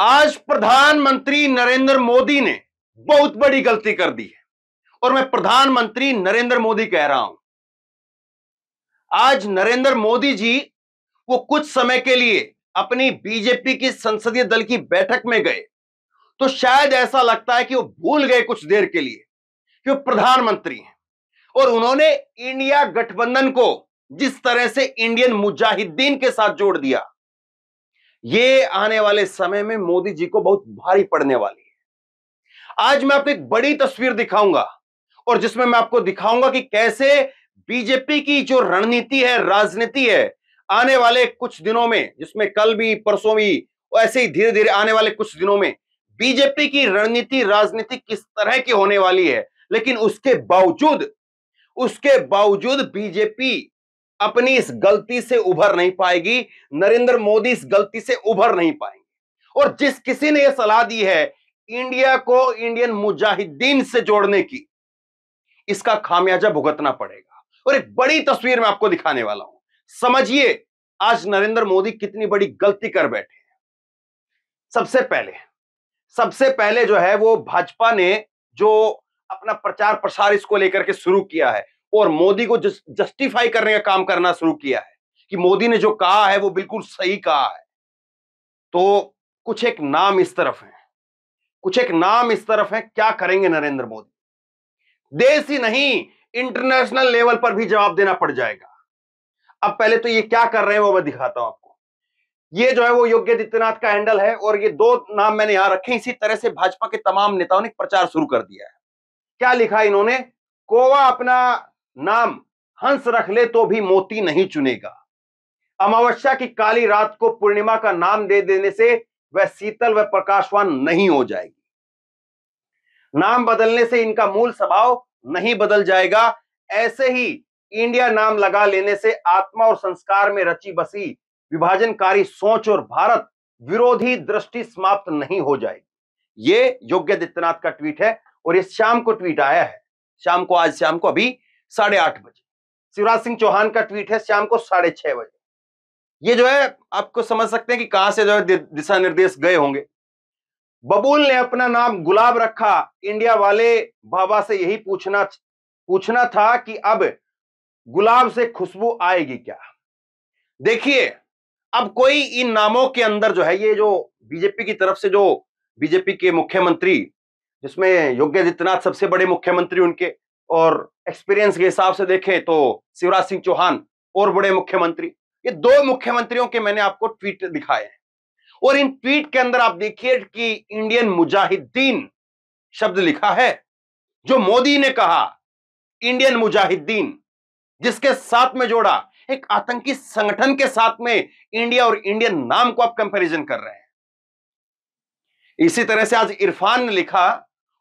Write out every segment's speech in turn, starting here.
आज प्रधानमंत्री नरेंद्र मोदी ने बहुत बड़ी गलती कर दी है और मैं प्रधानमंत्री नरेंद्र मोदी कह रहा हूं आज नरेंद्र मोदी जी वो कुछ समय के लिए अपनी बीजेपी की संसदीय दल की बैठक में गए तो शायद ऐसा लगता है कि वो भूल गए कुछ देर के लिए कि वो प्रधानमंत्री हैं और उन्होंने इंडिया गठबंधन को जिस तरह से इंडियन मुजाहिदीन के साथ जोड़ दिया ये आने वाले समय में मोदी जी को बहुत भारी पड़ने वाली है आज मैं आपको एक बड़ी तस्वीर दिखाऊंगा और जिसमें मैं आपको दिखाऊंगा कि कैसे बीजेपी की जो रणनीति है राजनीति है आने वाले कुछ दिनों में जिसमें कल भी परसों भी और ऐसे ही धीरे धीरे आने वाले कुछ दिनों में बीजेपी की रणनीति राजनीति किस तरह की होने वाली है लेकिन उसके बावजूद उसके बावजूद बीजेपी अपनी इस गलती से उभर नहीं पाएगी नरेंद्र मोदी इस गलती से उभर नहीं पाएंगे और जिस किसी ने यह सलाह दी है इंडिया को इंडियन मुजाहिदीन से जोड़ने की इसका खामियाजा भुगतना पड़ेगा और एक बड़ी तस्वीर मैं आपको दिखाने वाला हूं समझिए आज नरेंद्र मोदी कितनी बड़ी गलती कर बैठे हैं सबसे पहले सबसे पहले जो है वो भाजपा ने जो अपना प्रचार प्रसार इसको लेकर के शुरू किया है और मोदी को जस्टिफाई करने का काम करना शुरू किया है कि मोदी ने जो कहा है वो बिल्कुल सही कहा है तो कुछ एक नाम इस तरफ है कुछ एक नाम इस तरफ है क्या करेंगे नरेंद्र मोदी देश ही नहीं इंटरनेशनल लेवल पर भी जवाब देना पड़ जाएगा अब पहले तो ये क्या कर रहे हैं वो मैं दिखाता हूं आपको ये जो है वो योगी आदित्यनाथ का हैंडल है और ये दो नाम मैंने यहां रखे इसी तरह से भाजपा के तमाम नेताओं ने प्रचार शुरू कर दिया है क्या लिखा इन्होंने कोवा अपना नाम हंस रख ले तो भी मोती नहीं चुनेगा अमावस्या की काली रात को पूर्णिमा का नाम दे देने से वह शीतल व प्रकाशवान नहीं हो जाएगी नाम बदलने से इनका मूल स्वभाव नहीं बदल जाएगा ऐसे ही इंडिया नाम लगा लेने से आत्मा और संस्कार में रची बसी विभाजनकारी सोच और भारत विरोधी दृष्टि समाप्त नहीं हो जाएगी ये योग्य आदित्यनाथ का ट्वीट है और इस शाम को ट्वीट आया है शाम को आज शाम को अभी साढ़े आठ बजे शिवराज सिंह चौहान का ट्वीट है शाम को साढ़े छह बजे ये जो है आपको समझ सकते हैं कि कहां से जो है दिशा निर्देश गए होंगे बबूल ने अपना नाम गुलाब रखा इंडिया वाले बाबा से यही पूछना पूछना था कि अब गुलाब से खुशबू आएगी क्या देखिए अब कोई इन नामों के अंदर जो है ये जो बीजेपी की तरफ से जो बीजेपी के मुख्यमंत्री जिसमें योगी आदित्यनाथ सबसे बड़े मुख्यमंत्री उनके और एक्सपीरियंस के हिसाब से देखें तो शिवराज सिंह चौहान और बड़े मुख्यमंत्री ये दो मुख्यमंत्रियों के मैंने आपको ट्वीट दिखाए हैं और इन ट्वीट के अंदर आप देखिए कि इंडियन मुजाहिदीन शब्द लिखा है जो मोदी ने कहा इंडियन मुजाहिदीन जिसके साथ में जोड़ा एक आतंकी संगठन के साथ में इंडिया और इंडियन नाम को आप कंपैरिजन कर रहे हैं इसी तरह से आज इरफान ने लिखा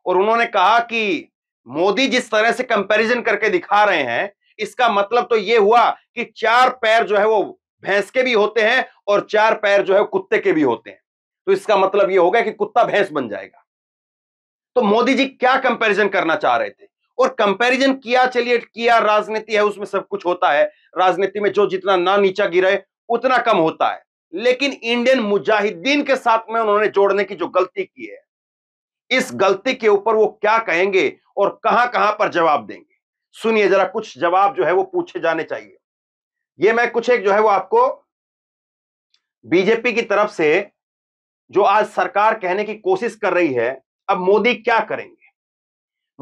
और उन्होंने कहा कि मोदी जिस तरह से कंपैरिजन करके दिखा रहे हैं इसका मतलब तो ये हुआ कि चार पैर जो है वो भैंस के भी होते हैं और चार पैर जो है कुत्ते के भी होते हैं तो इसका मतलब ये होगा कि कुत्ता भैंस बन जाएगा तो मोदी जी क्या कंपैरिजन करना चाह रहे थे और कंपैरिजन किया चलिए किया राजनीति है उसमें सब कुछ होता है राजनीति में जो जितना ना नीचा गिरे उतना कम होता है लेकिन इंडियन मुजाहिदीन के साथ में उन्होंने जोड़ने की जो गलती की है इस गलती के ऊपर वो क्या कहेंगे और कहां कहां पर जवाब देंगे सुनिए जरा कुछ जवाब जो है वो पूछे जाने चाहिए ये मैं कुछ एक जो है वो आपको बीजेपी की तरफ से जो आज सरकार कहने की कोशिश कर रही है अब मोदी क्या करेंगे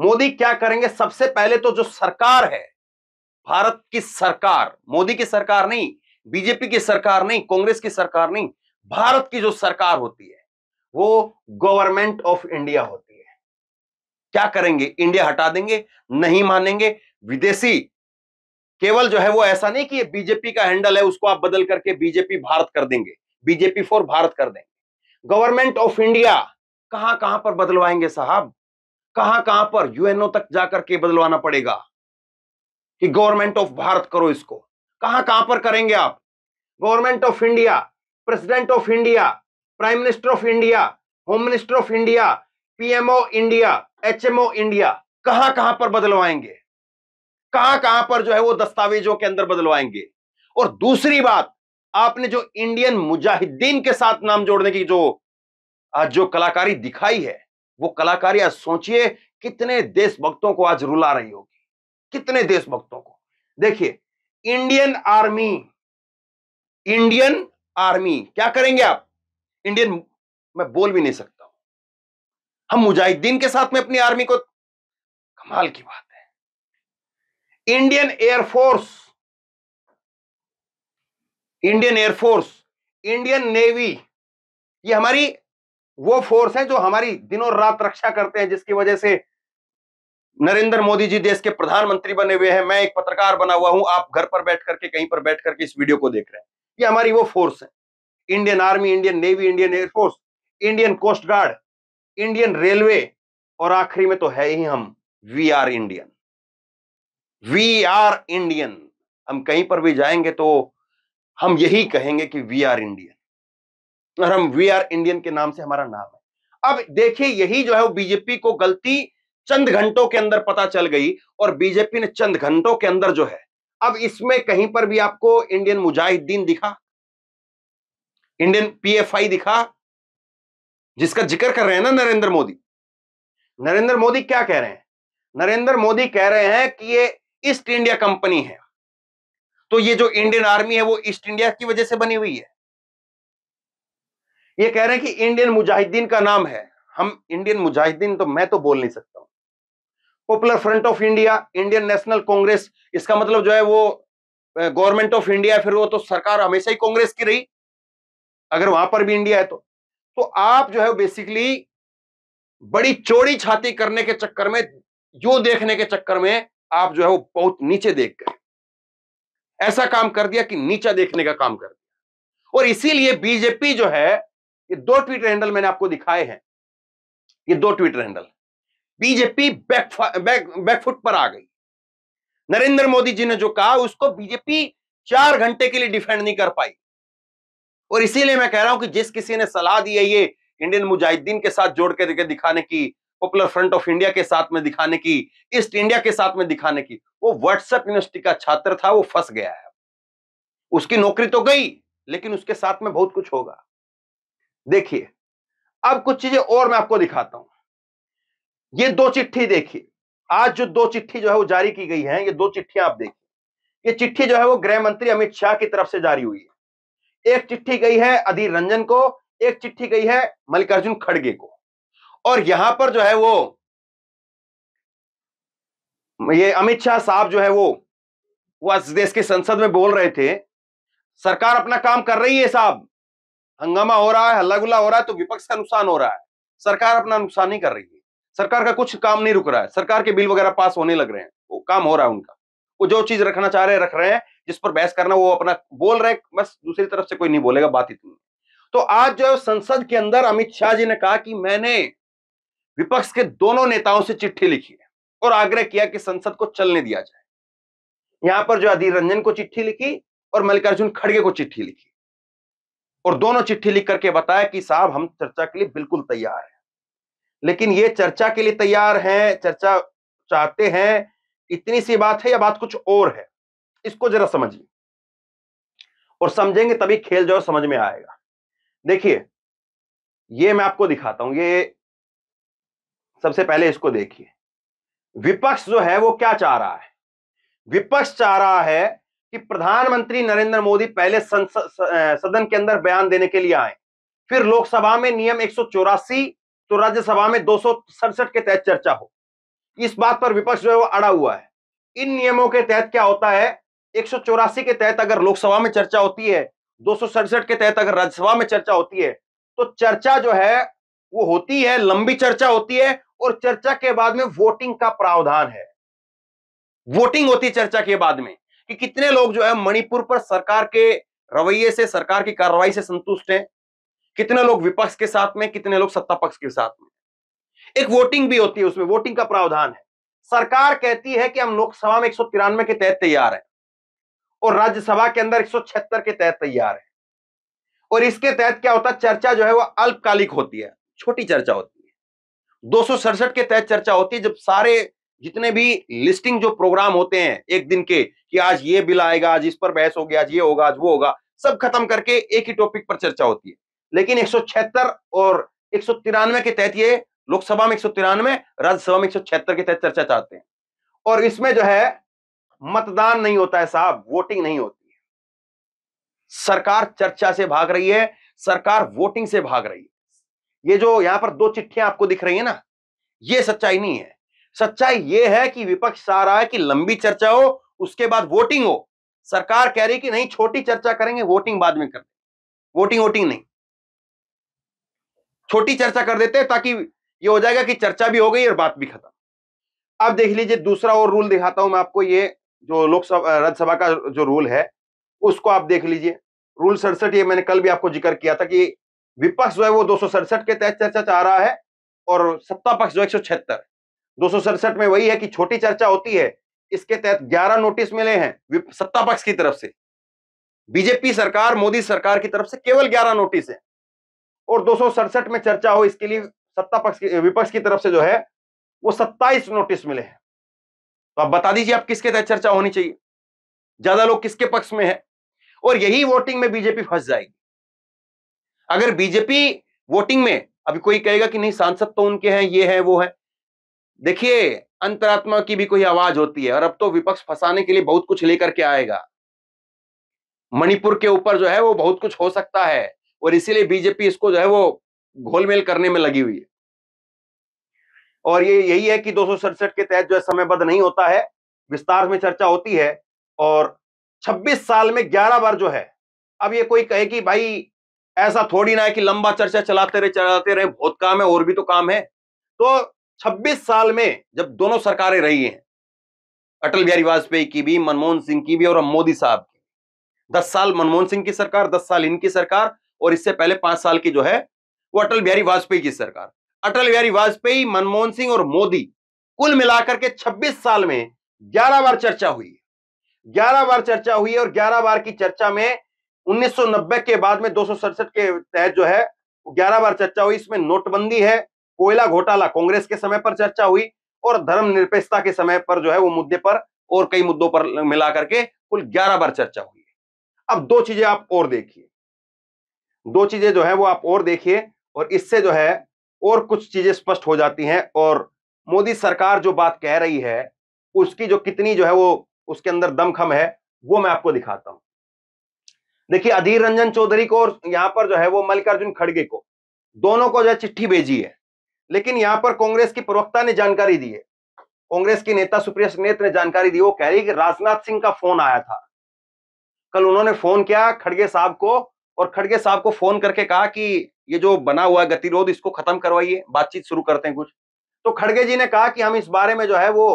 मोदी क्या करेंगे सबसे पहले तो जो सरकार है भारत की सरकार मोदी की सरकार नहीं बीजेपी की सरकार नहीं कांग्रेस की सरकार नहीं भारत की जो सरकार होती है वो गवर्नमेंट ऑफ इंडिया होती है क्या करेंगे इंडिया हटा देंगे नहीं मानेंगे विदेशी केवल जो है वो ऐसा नहीं कि ये बीजेपी का हैंडल है उसको आप बदल करके बीजेपी भारत कर देंगे बीजेपी फॉर भारत कर देंगे गवर्नमेंट ऑफ इंडिया कहां कहां पर बदलवाएंगे साहब कहां कहां पर यूएनओ तक जाकर के बदलवाना पड़ेगा कि गवर्नमेंट ऑफ भारत करो इसको कहां कहां पर करेंगे आप government of India president of India prime minister of India home minister of India PMO India H M O India कहां कहां पर बदलवाएंगे कहां कहां पर जो है वो दस्तावेजों के अंदर बदलवाएंगे और दूसरी बात आपने जो इंडियन मुजाहिदीन के साथ नाम जोड़ने की जो आज जो कलाकारी दिखाई है वो कलाकारी आज सोचिए कितने देशभक्तों को आज रुला रही होगी कितने देशभक्तों को देखिए इंडियन आर्मी इंडियन आर्मी क्या करेंगे आप इंडियन मैं बोल भी नहीं सकता हम मुजाहिदीन के साथ में अपनी आर्मी को कमाल की बात है Indian air force Indian air force Indian navy ये हमारी वो फोर्स है जो हमारी दिनों रात रक्षा करते हैं जिसकी वजह से नरेंद्र मोदी जी देश के प्रधानमंत्री बने हुए हैं मैं एक पत्रकार बना हुआ हूं आप घर पर बैठ करके कहीं पर बैठ करके इस वीडियो को देख रहे हैं ये हमारी वो फोर्स है Indian army Indian navy Indian air force Indian coast guard Indian railway और आखिरी में तो है ही हम we are Indian we are Indian हम कहीं पर भी जाएंगे तो हम यही कहेंगे कि वी आर इंडियन और हम वी आर इंडियन के नाम से हमारा नाम है अब देखिए यही जो है वो बीजेपी को गलती चंद घंटों के अंदर पता चल गई और बीजेपी ने चंद घंटों के अंदर जो है अब इसमें कहीं पर भी आपको इंडियन मुजाहिदीन दिखा इंडियन पीएफआई दिखा जिसका जिक्र कर रहे हैं ना नरेंद्र मोदी नरेंद्र मोदी क्या कह रहे हैं नरेंद्र मोदी कह रहे हैं कि ये ईस्ट इंडिया कंपनी है तो ये जो इंडियन आर्मी है वो ईस्ट इंडिया की वजह से बनी हुई है ये कह रहे हैं कि इंडियन मुजाहिदीन का नाम है हम इंडियन मुजाहिदीन तो मैं तो बोल नहीं सकता popular front of India Indian national Congress इसका मतलब जो है वो गवर्नमेंट ऑफ इंडिया फिर वो तो सरकार हमेशा ही कांग्रेस की रही अगर वहां पर भी इंडिया है तो तो आप जो है बेसिकली बड़ी चोरी छाती करने के चक्कर में जो देखने के चक्कर में आप जो है वो बहुत नीचे देख गए ऐसा काम कर दिया कि नीचा देखने का काम कर दिया और इसीलिए बीजेपी जो है ये दो ट्विटर हैंडल मैंने आपको दिखाए हैं ये दो Twitter handle BJP back back back foot पर आ गई नरेंद्र मोदी जी ने जो कहा उसको बीजेपी चार घंटे के लिए डिफेंड नहीं कर पाई और इसीलिए मैं कह रहा हूं कि जिस किसी ने सलाह दी है ये इंडियन मुजाहिदीन के साथ जोड़ के दिखाने की पॉपुलर फ्रंट ऑफ इंडिया के साथ में दिखाने की ईस्ट इंडिया के साथ में दिखाने की वो व्हाट्सएप यूनिवर्सिटी का छात्र था वो फंस गया है उसकी नौकरी तो गई लेकिन उसके साथ में बहुत कुछ होगा देखिए अब कुछ चीजें और मैं आपको दिखाता हूं ये दो चिट्ठी देखिए आज जो दो चिट्ठी जो है वो जारी की गई है ये दो चिट्ठियां आप देखिए ये चिट्ठी जो है वो गृह मंत्री अमित शाह की तरफ से जारी हुई है एक चिट्ठी गई है अधीर रंजन को एक चिट्ठी गई है मल्लिकार्जुन खड़गे को और यहां पर जो है वो ये अमित शाह साहब जो है वो वो आज देश के संसद में बोल रहे थे सरकार अपना काम कर रही है साहब हंगामा हो रहा है हल्ला गुल्ला हो रहा है तो विपक्ष का नुकसान हो रहा है सरकार अपना नुकसान नहीं कर रही है सरकार का कुछ काम नहीं रुक रहा है सरकार के बिल वगैरह पास होने लग रहे हैं वो काम हो रहा है उनका वो जो चीज रखना चाह रहे हैं रख रहे हैं जिस पर बहस करना वो अपना बोल रहे बस दूसरी तरफ से कोई नहीं बोलेगा बात इतनी तो आज जो संसद के अंदर अमित शाह जी ने कहा कि मैंने विपक्ष के दोनों नेताओं से चिट्ठी लिखी है और आग्रह किया कि संसद को चलने दिया जाए यहां पर जो अधीर रंजन को चिट्ठी लिखी और मल्लिकार्जुन खड़गे को चिट्ठी लिखी और दोनों चिट्ठी लिख करके बताया कि साहब हम चर्चा के लिए बिल्कुल तैयार हैं लेकिन ये चर्चा के लिए तैयार हैं चर्चा चाहते हैं इतनी सी बात है या बात कुछ और है इसको जरा समझिए और समझेंगे तभी खेल जो है समझ में आएगा देखिए ये मैं आपको दिखाता हूं ये सबसे पहले इसको देखिए विपक्ष जो है वो क्या चाह रहा है विपक्ष चाह रहा है कि प्रधानमंत्री नरेंद्र मोदी पहले सदन के अंदर बयान देने के लिए आए फिर लोकसभा में नियम एक तो राज्यसभा में दो के तहत चर्चा हो इस बात पर विपक्ष जो है वो अड़ा हुआ है इन नियमों के तहत क्या होता है एक के तहत अगर लोकसभा में चर्चा होती है दो के तहत अगर राज्यसभा में चर्चा होती है तो चर्चा जो है वो होती है लंबी चर्चा होती है और चर्चा के बाद में वोटिंग का प्रावधान है वोटिंग होती है चर्चा के बाद में कि कितने लोग जो है मणिपुर पर सरकार के रवैये से सरकार की कार्रवाई से संतुष्ट हैं कितने लोग विपक्ष के साथ में कितने लोग सत्ता पक्ष के साथ में एक वोटिंग भी होती है उसमें वोटिंग का प्रावधान है सरकार कहती है कि हम लोकसभा में एक के तहत तैयार है और राज्यसभा के अंदर एक के तहत तैयार है और इसके तहत क्या होता है चर्चा जो है वह अल्पकालिक होती है छोटी चर्चा होती है दो के तहत चर्चा होती है जब सारे जितने भी लिस्टिंग जो प्रोग्राम होते हैं एक दिन के कि आज ये बिल आएगा आज इस पर बहस होगी आज ये होगा आज वो होगा सब खत्म करके एक ही टॉपिक पर चर्चा होती है लेकिन एक और एक के तहत ये लोकसभा में एक राज्यसभा में एक के तहत चर्चा चाहते हैं और इसमें जो है मतदान नहीं होता है साहब वोटिंग नहीं होती है सरकार चर्चा से भाग रही है सरकार वोटिंग से भाग रही है ये जो यहां पर दो चिट्ठियां आपको दिख रही है ना ये सच्चाई नहीं है सच्चाई ये है कि विपक्ष चाह रहा है कि लंबी चर्चा हो उसके बाद वोटिंग हो सरकार कह रही कि नहीं छोटी चर्चा करेंगे वोटिंग बाद में कर वोटिंग वोटिंग नहीं छोटी चर्चा कर देते हैं ताकि ये हो जाएगा कि चर्चा भी हो गई और बात भी खत्म अब देख लीजिए दूसरा और रूल दिखाता हूं मैं आपको ये जो लोकसभा राज्यसभा का जो रूल है उसको आप देख लीजिए रूल सड़सठ ये मैंने कल भी आपको जिक्र किया था कि विपक्ष जो है वो दो के तहत चर्चा चाह रहा है और सत्ता पक्ष जो एक सौ छिहत्तर दो में वही है कि छोटी चर्चा होती है इसके तहत 11 नोटिस मिले हैं सत्ता पक्ष की तरफ से बीजेपी सरकार मोदी सरकार की तरफ से केवल 11 नोटिस है और दो में चर्चा हो इसके लिए सत्ता पक्ष की विपक्ष की तरफ से जो है वो 27 नोटिस मिले हैं तो आप बता दीजिए आप किसके तहत चर्चा होनी चाहिए ज्यादा लोग किसके पक्ष में है और यही वोटिंग में बीजेपी फंस जाएगी अगर बीजेपी वोटिंग में अभी कोई कहेगा कि नहीं सांसद तो उनके हैं ये है वो है देखिए अंतरात्मा की भी कोई आवाज होती है और अब तो विपक्ष फंसाने के लिए बहुत कुछ लेकर के आएगा मणिपुर के ऊपर जो है वो बहुत कुछ हो सकता है और इसीलिए बीजेपी इसको जो है वो घोलमेल करने में लगी हुई है और ये यही है कि दो के तहत जो है समयबद्ध नहीं होता है विस्तार में चर्चा होती है और 26 साल में 11 बार जो है अब ये कोई कहे कि भाई ऐसा थोड़ी ना है कि लंबा चर्चा चलाते रहे चलाते रहे बहुत काम है और भी तो काम है तो 26 साल में जब दोनों सरकारें रही हैं अटल बिहारी वाजपेयी की भी मनमोहन सिंह की भी और अब मोदी साहब की दस साल मनमोहन सिंह की सरकार दस साल इनकी सरकार और इससे पहले पांच साल की जो है वो अटल बिहारी वाजपेयी की सरकार अटल बिहारी वाजपेयी मनमोहन सिंह और मोदी कुल मिलाकर के 26 साल में 11 बार चर्चा हुई 11 बार चर्चा हुई और 11 बार की चर्चा में 1990 के बाद में दो के तहत जो है 11 बार चर्चा हुई इसमें नोटबंदी है कोयला घोटाला कांग्रेस के समय पर चर्चा हुई और धर्मनिरपेक्षता के समय पर जो है वो मुद्दे पर और कई मुद्दों पर मिला करके कुल ग्यारह बार चर्चा हुई है अब दो चीजें आप और देखिए दो चीजें जो है वो आप और देखिए और इससे जो है और कुछ चीजें स्पष्ट हो जाती हैं और मोदी सरकार जो बात कह रही है उसकी जो कितनी जो है वो उसके अंदर दमखम है वो मैं आपको दिखाता हूं देखिए अधीर रंजन चौधरी को और यहां पर जो है वो मल्लिकार्जुन खड़गे को दोनों को जो है चिट्ठी भेजी है लेकिन यहां पर कांग्रेस की प्रवक्ता ने जानकारी दी है कांग्रेस की नेता सुप्रिया नेत्र ने जानकारी दी वो कह रही कि राजनाथ सिंह का फोन आया था कल उन्होंने फोन किया खड़गे साहब को और खड़गे साहब को फोन करके कहा कि ये जो बना हुआ गतिरोध इसको खत्म करवाइए बातचीत शुरू करते हैं कुछ तो खड़गे जी ने कहा कि हम इस बारे में जो है वो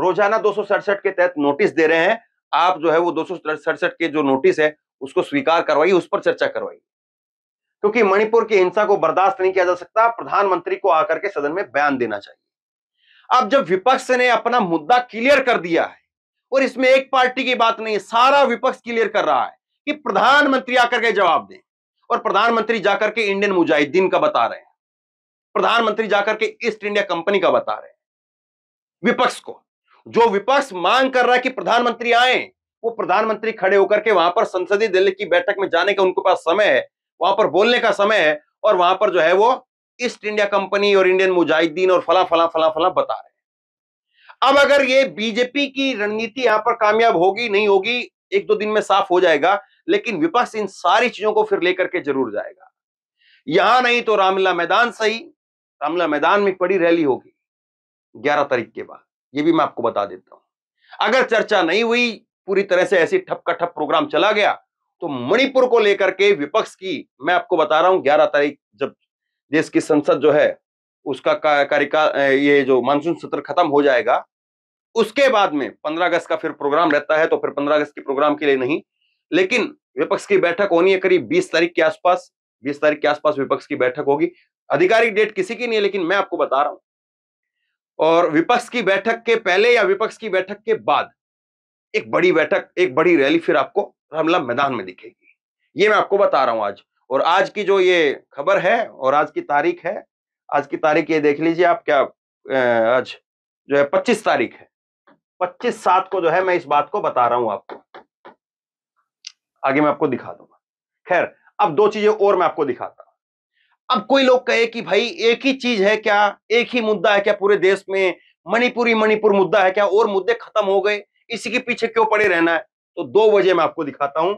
रोजाना दो के तहत नोटिस दे रहे हैं आप जो है वो दो के जो नोटिस है उसको स्वीकार करवाइए उस पर चर्चा करवाइए क्योंकि मणिपुर की हिंसा को बर्दाश्त नहीं किया जा सकता प्रधानमंत्री को आकर के सदन में बयान देना चाहिए अब जब विपक्ष ने अपना मुद्दा क्लियर कर दिया है और इसमें एक पार्टी की बात नहीं है सारा विपक्ष क्लियर कर रहा है कि प्रधानमंत्री आकर के जवाब दें और प्रधानमंत्री जाकर के इंडियन मुजाहिदीन का बता रहे हैं प्रधानमंत्री जाकर के ईस्ट इंडिया कंपनी का बता रहे हैं विपक्ष को जो विपक्ष मांग कर रहा है कि प्रधानमंत्री आए वो प्रधानमंत्री खड़े होकर के वहां पर संसदीय दल की बैठक में जाने का उनके पास समय है वहां पर बोलने का समय है और वहां पर जो है वो ईस्ट इंडिया कंपनी और इंडियन मुजाहिदीन और फला फला फला फला बता रहे हैं अब अगर ये बीजेपी की रणनीति यहां पर कामयाब होगी नहीं होगी एक दो दिन में साफ हो जाएगा लेकिन विपक्ष इन सारी चीजों को फिर लेकर के जरूर जाएगा यहां नहीं तो रामलीला मैदान सही रामलीला मैदान में बड़ी रैली होगी ग्यारह तारीख के बाद ये भी मैं आपको बता देता हूं अगर चर्चा नहीं हुई पूरी तरह से ऐसी ठप का ठप प्रोग्राम चला गया तो मणिपुर को लेकर के विपक्ष की मैं आपको बता रहा हूं ग्यारह तारीख जब देश की संसद जो है उसका कार्यकाल ये जो मानसून सत्र खत्म हो जाएगा उसके बाद में पंद्रह अगस्त का फिर प्रोग्राम रहता है तो फिर पंद्रह अगस्त के प्रोग्राम के लिए नहीं लेकिन विपक्ष की बैठक होनी है करीब बीस तारीख के आसपास बीस तारीख के आसपास विपक्ष की बैठक होगी आधिकारिक डेट किसी की नहीं है लेकिन मैं आपको बता रहा हूं और विपक्ष की बैठक के पहले या विपक्ष की बैठक के बाद एक बड़ी बैठक एक बड़ी रैली फिर आपको रामला मैदान में दिखेगी ये मैं आपको बता रहा हूं आज और आज की जो ये खबर है और आज की तारीख है आज की तारीख ये देख लीजिए आप क्या आज जो है पच्चीस तारीख है पच्चीस सात को जो है मैं इस बात को बता रहा हूं आपको आगे मैं आपको दिखा दूंगा खैर अब दो चीजें और मैं आपको दिखाता अब कोई लोग कहे कि भाई एक ही चीज है क्या एक ही मुद्दा है क्या पूरे देश में मणिपुरी मणिपुर मुद्दा है क्या और मुद्दे खत्म हो गए इसी के पीछे क्यों पड़े रहना है तो दो वजह मैं आपको दिखाता हूं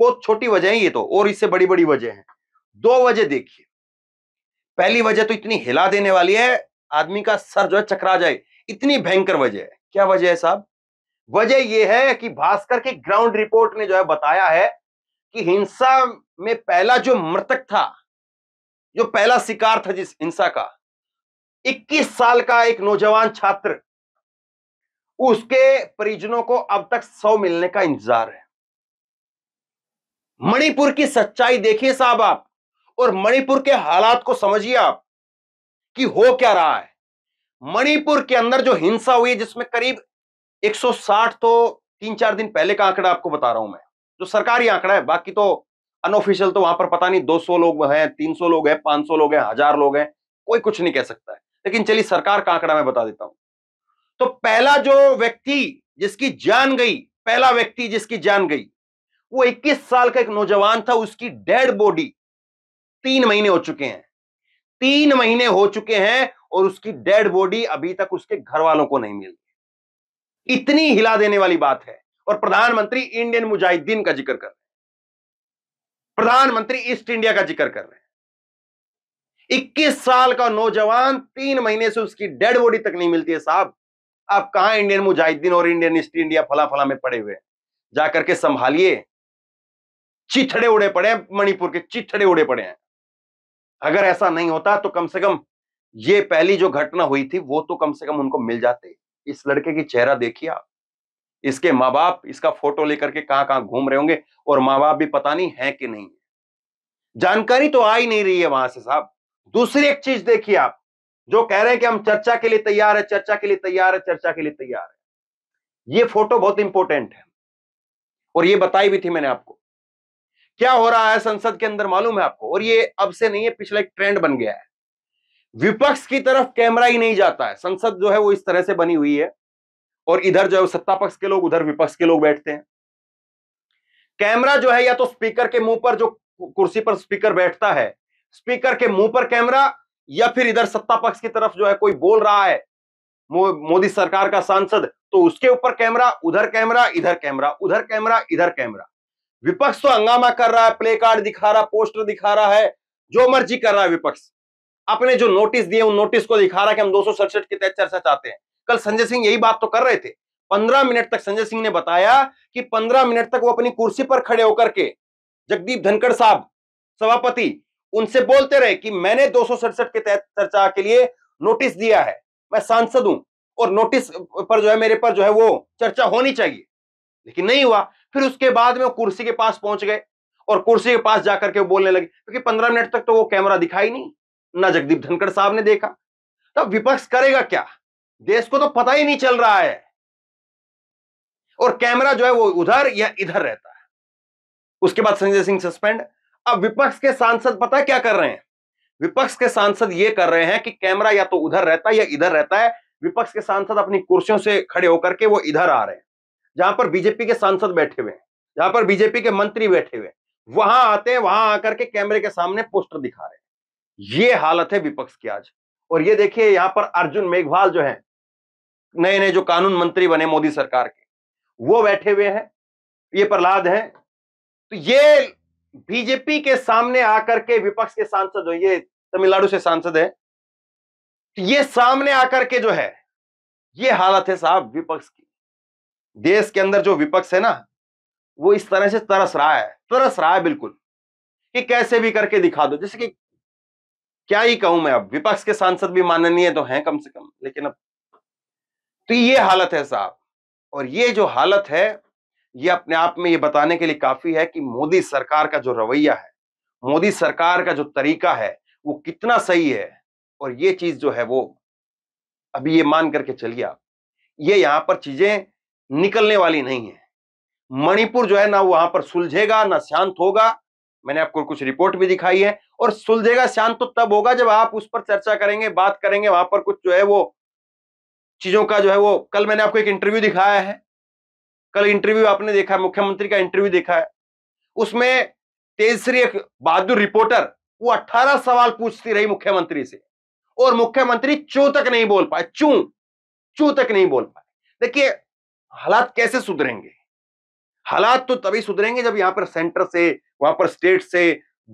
बहुत छोटी वजह है ये तो और इससे बड़ी बड़ी वजह है दो वजह देखिए पहली वजह तो इतनी हिला देने वाली है आदमी का सर जो है चकरा जाए इतनी भयंकर वजह है क्या वजह है साहब वजह यह है कि भास्कर के ग्राउंड रिपोर्ट ने जो है बताया है कि हिंसा में पहला जो मृतक था जो पहला शिकार था जिस हिंसा का 21 साल का एक नौजवान छात्र उसके परिजनों को अब तक सौ मिलने का इंतजार है मणिपुर की सच्चाई देखिए साहब आप और मणिपुर के हालात को समझिए आप कि हो क्या रहा है मणिपुर के अंदर जो हिंसा हुई जिसमें करीब 160 तो तीन चार दिन पहले का आंकड़ा आपको बता रहा हूं मैं जो सरकारी आंकड़ा है बाकी तो अनऑफिशियल तो वहां पर पता नहीं 200 लोग हैं 300 लोग हैं 500 लोग हैं हजार लोग हैं कोई कुछ नहीं कह सकता है लेकिन चलिए सरकार का आंकड़ा मैं बता देता हूं तो पहला जो व्यक्ति जिसकी जान गई पहला व्यक्ति जिसकी जान गई वो 21 साल का एक नौजवान था उसकी डेड बॉडी तीन महीने हो चुके हैं तीन महीने हो चुके हैं और उसकी डेड बॉडी अभी तक उसके घर वालों को नहीं मिली इतनी हिला देने वाली बात है और प्रधानमंत्री इंडियन मुजाहिदीन का जिक्र कर रहे प्रधानमंत्री ईस्ट इंडिया का जिक्र कर रहे हैं इक्कीस साल का नौजवान तीन महीने से उसकी डेड बॉडी तक नहीं मिलती है साहब आप कहा इंडियन मुजाहिदीन और इंडियन ईस्ट इंडिया फला फला में पड़े हुए जाकर के संभालिए चिथड़े उड़े पड़े हैं मणिपुर के चिथड़े उड़े पड़े हैं अगर ऐसा नहीं होता तो कम से कम ये पहली जो घटना हुई थी वो तो कम से कम उनको मिल जाते इस लड़के की चेहरा देखिए आप इसके माँ बाप इसका फोटो लेकर के कहाँ कहाँ घूम रहे होंगे और माँ बाप भी पता नहीं है कि नहीं जानकारी तो आ ही नहीं रही है वहां से साहब दूसरी एक चीज देखिए आप जो कह रहे हैं कि हम चर्चा के लिए तैयार है चर्चा के लिए तैयार है चर्चा के लिए तैयार है ये फोटो बहुत इंपॉर्टेंट है और ये बताई भी थी मैंने आपको क्या हो रहा है संसद के अंदर मालूम है आपको और ये अब से नहीं है पिछला एक ट्रेंड बन गया है विपक्ष की तरफ कैमरा ही नहीं जाता है संसद जो है वो इस तरह से बनी हुई है और इधर जो है सत्ता पक्ष के लोग उधर विपक्ष के लोग बैठते हैं कैमरा जो है या तो स्पीकर के मुंह पर जो कुर्सी पर स्पीकर बैठता है स्पीकर के मुंह पर कैमरा या फिर इधर सत्ता पक्ष की तरफ जो है कोई बोल रहा है मो, मोदी सरकार का सांसद तो उसके ऊपर कैमरा उधर कैमरा इधर कैमरा उधर कैमरा इधर कैमरा विपक्ष तो हंगामा कर रहा है प्ले कार्ड दिखा रहा पोस्टर दिखा रहा है जो मर्जी कर रहा है विपक्ष अपने जो नोटिस दिए उन नोटिस को दिखा रहा कि हम दो के तहत चर्चा चाहते हैं कल संजय सिंह यही बात तो कर रहे थे पंद्रह मिनट तक संजय सिंह ने बताया कि पंद्रह मिनट तक वो अपनी कुर्सी पर खड़े होकर के जगदीप धनखड़ साहब सभापति उनसे बोलते रहे कि मैंने दो के तहत चर्चा के लिए नोटिस दिया है मैं सांसद हूं और नोटिस पर जो है मेरे पर जो है वो चर्चा होनी चाहिए लेकिन नहीं हुआ फिर उसके बाद में वो कुर्सी के पास पहुंच गए और कुर्सी के पास जाकर के वो बोलने लगे क्योंकि पंद्रह मिनट तक तो वो कैमरा दिखाई नहीं ना जगदीप धनखड़ साहब ने देखा तो विपक्ष करेगा क्या देश को तो पता ही नहीं चल रहा है और कैमरा जो है वो उधर या इधर रहता है उसके बाद संजय सिंह सस्पेंड अब विपक्ष के सांसद पता है क्या कर रहे हैं विपक्ष के सांसद ये कर रहे हैं कि कैमरा या तो उधर रहता है या इधर रहता है विपक्ष के सांसद अपनी कुर्सियों से खड़े होकर के वो इधर आ रहे हैं जहां पर बीजेपी के सांसद बैठे हुए हैं जहां पर बीजेपी के मंत्री बैठे हुए हैं वहां आते हैं वहां आकर के कैमरे के सामने पोस्टर दिखा रहे हैं ये हालत है विपक्ष की आज और ये देखिए यहां पर अर्जुन मेघवाल जो है नए नए जो कानून मंत्री बने मोदी सरकार के वो बैठे हुए हैं ये प्रहलाद हैं तो ये बीजेपी के सामने आकर के विपक्ष के सांसद ये तमिलनाडु से सांसद है तो ये सामने आकर के जो है ये हालत है साहब विपक्ष की देश के अंदर जो विपक्ष है ना वो इस तरह से तरस रहा है तरस रहा है बिल्कुल कि कैसे भी करके दिखा दो जैसे कि क्या ही कहूं मैं अब विपक्ष के सांसद भी माननीय तो हैं कम से कम लेकिन अब तो ये हालत है साहब और ये जो हालत है ये अपने आप में ये बताने के लिए काफी है कि मोदी सरकार का जो रवैया है मोदी सरकार का जो तरीका है वो कितना सही है और ये चीज जो है वो अभी ये मान करके चलिए आप ये यहां पर चीजें निकलने वाली नहीं है मणिपुर जो है ना वहां पर सुलझेगा ना शांत होगा मैंने आपको कुछ रिपोर्ट भी दिखाई है और सुलझेगा शांत तो तब होगा जब आप उस पर चर्चा करेंगे बात करेंगे वहां पर कुछ जो है वो चीजों का जो है वो कल मैंने आपको एक इंटरव्यू दिखाया है कल इंटरव्यू आपने देखा मुख्यमंत्री का इंटरव्यू देखा है उसमें तेजश्री एक बहादुर रिपोर्टर वो अट्ठारह सवाल पूछती रही मुख्यमंत्री से और मुख्यमंत्री चू तक नहीं बोल पाए चू चू तक नहीं बोल पाए देखिए हालात कैसे सुधरेंगे हालात तो तभी सुधरेंगे जब यहां पर सेंटर से वहां पर स्टेट से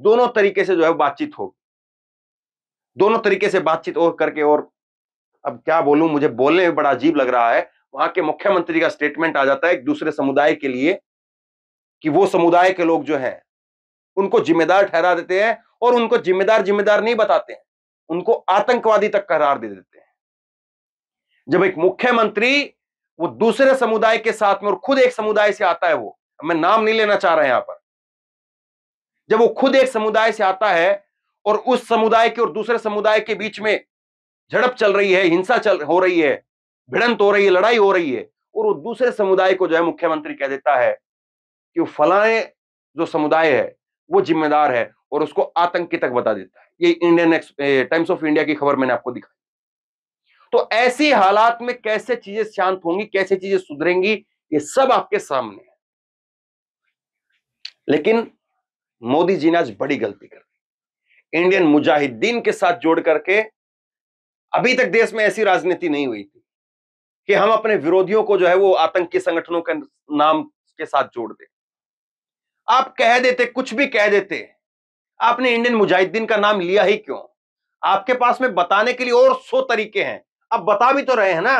दोनों तरीके से जो है बातचीत हो दोनों तरीके से बातचीत और करके और अब क्या बोलू मुझे बोलने में बड़ा अजीब लग रहा है वहां के मुख्यमंत्री का स्टेटमेंट आ जाता है एक दूसरे समुदाय के लिए कि वो समुदाय के लोग जो है उनको जिम्मेदार ठहरा देते हैं और उनको जिम्मेदार जिम्मेदार नहीं बताते हैं उनको आतंकवादी तक करार दे देते हैं जब एक मुख्यमंत्री वो दूसरे समुदाय के साथ में और खुद एक समुदाय से आता है वो मैं नाम नहीं लेना चाह रहा यहां पर जब वो खुद एक समुदाय से आता है और उस समुदाय के और दूसरे समुदाय के बीच में झड़प चल रही है हिंसा चल हो रही है भिड़ंत हो रही है लड़ाई हो रही है और वो दूसरे समुदाय को जो है मुख्यमंत्री कह देता है कि वो फलाने जो समुदाय है वो जिम्मेदार है और उसको आतंकी तक बता देता है ये इंडियन टाइम्स ऑफ इंडिया की खबर मैंने आपको दिखाई तो ऐसी हालात में कैसे चीजें शांत होंगी कैसे चीजें सुधरेंगी ये सब आपके सामने है लेकिन मोदी जी ने आज बड़ी गलती कर दी इंडियन मुजाहिदीन के साथ जोड़ करके अभी तक देश में ऐसी राजनीति नहीं हुई थी कि हम अपने विरोधियों को जो है वो आतंकी संगठनों के नाम के साथ जोड़ दे आप कह देते कुछ भी कह देते आपने इंडियन मुजाहिदीन का नाम लिया ही क्यों आपके पास में बताने के लिए और सौ तरीके हैं अब बता भी तो रहे हैं ना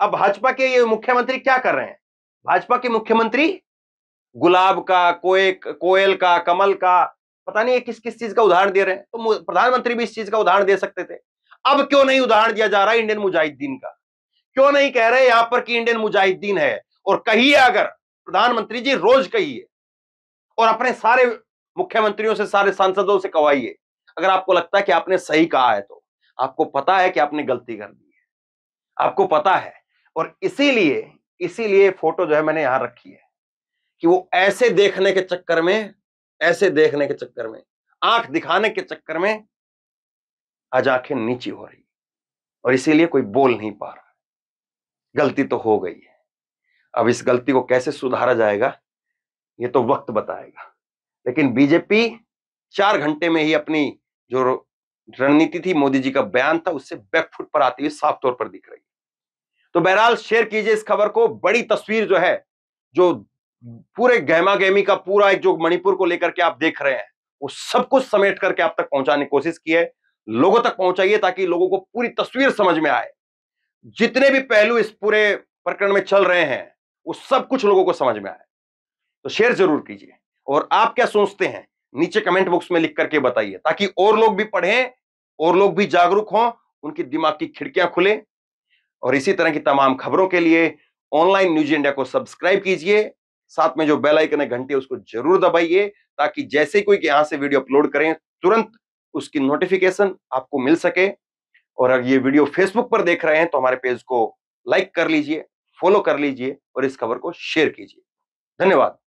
अब भाजपा के ये मुख्यमंत्री क्या कर रहे हैं भाजपा के मुख्यमंत्री गुलाब का कोय कोयल का कमल का पता नहीं किस किस चीज का उदाहरण दे रहे हैं तो प्रधानमंत्री भी इस चीज का उदाहरण दे सकते थे अब क्यों नहीं उदाहरण दिया जा रहा है इंडियन मुजाहिदीन का क्यों नहीं कह रहे यहां पर कि इंडियन मुजाहिदीन है और कही अगर प्रधानमंत्री जी रोज कहिए और अपने सारे मुख्यमंत्रियों से सारे सांसदों से कवाइए अगर आपको लगता है कि आपने सही कहा है तो आपको पता है कि आपने गलती कर दी है आपको पता है और इसीलिए इसीलिए फोटो जो है मैंने यहां रखी है कि वो ऐसे देखने के चक्कर में ऐसे देखने के चक्कर में आंख दिखाने के चक्कर में आज आंखें नीची हो रही और इसीलिए कोई बोल नहीं पा रहा गलती तो हो गई है अब इस गलती को कैसे सुधारा जाएगा ये तो वक्त बताएगा लेकिन बीजेपी चार घंटे में ही अपनी जो रणनीति थी मोदी जी का बयान था उससे बैकफुट पर आती हुई साफ तौर पर दिख रही तो बहरहाल शेयर कीजिए इस खबर को बड़ी तस्वीर जो है जो पूरे गहमा गहमी का पूरा एक जो मणिपुर को लेकर के आप देख रहे हैं वो सब कुछ समेट करके आप तक पहुंचाने की कोशिश की है लोगों तक पहुंचाइए ताकि लोगों को पूरी तस्वीर समझ में आए जितने भी पहलू इस पूरे प्रकरण में चल रहे हैं वो सब कुछ लोगों को समझ में आए तो शेयर जरूर कीजिए और आप क्या सोचते हैं नीचे कमेंट बॉक्स में लिख करके बताइए ताकि और लोग भी पढ़ें और लोग भी जागरूक हों उनकी दिमाग की खिड़कियां खुले और इसी तरह की तमाम खबरों के लिए ऑनलाइन न्यूज इंडिया को सब्सक्राइब कीजिए साथ में जो बेल आइकन है घंटी उसको जरूर दबाइए ताकि जैसे कोई यहां से वीडियो अपलोड करें तुरंत उसकी नोटिफिकेशन आपको मिल सके और अगर ये वीडियो फेसबुक पर देख रहे हैं तो हमारे पेज को लाइक कर लीजिए फॉलो कर लीजिए और इस खबर को शेयर कीजिए धन्यवाद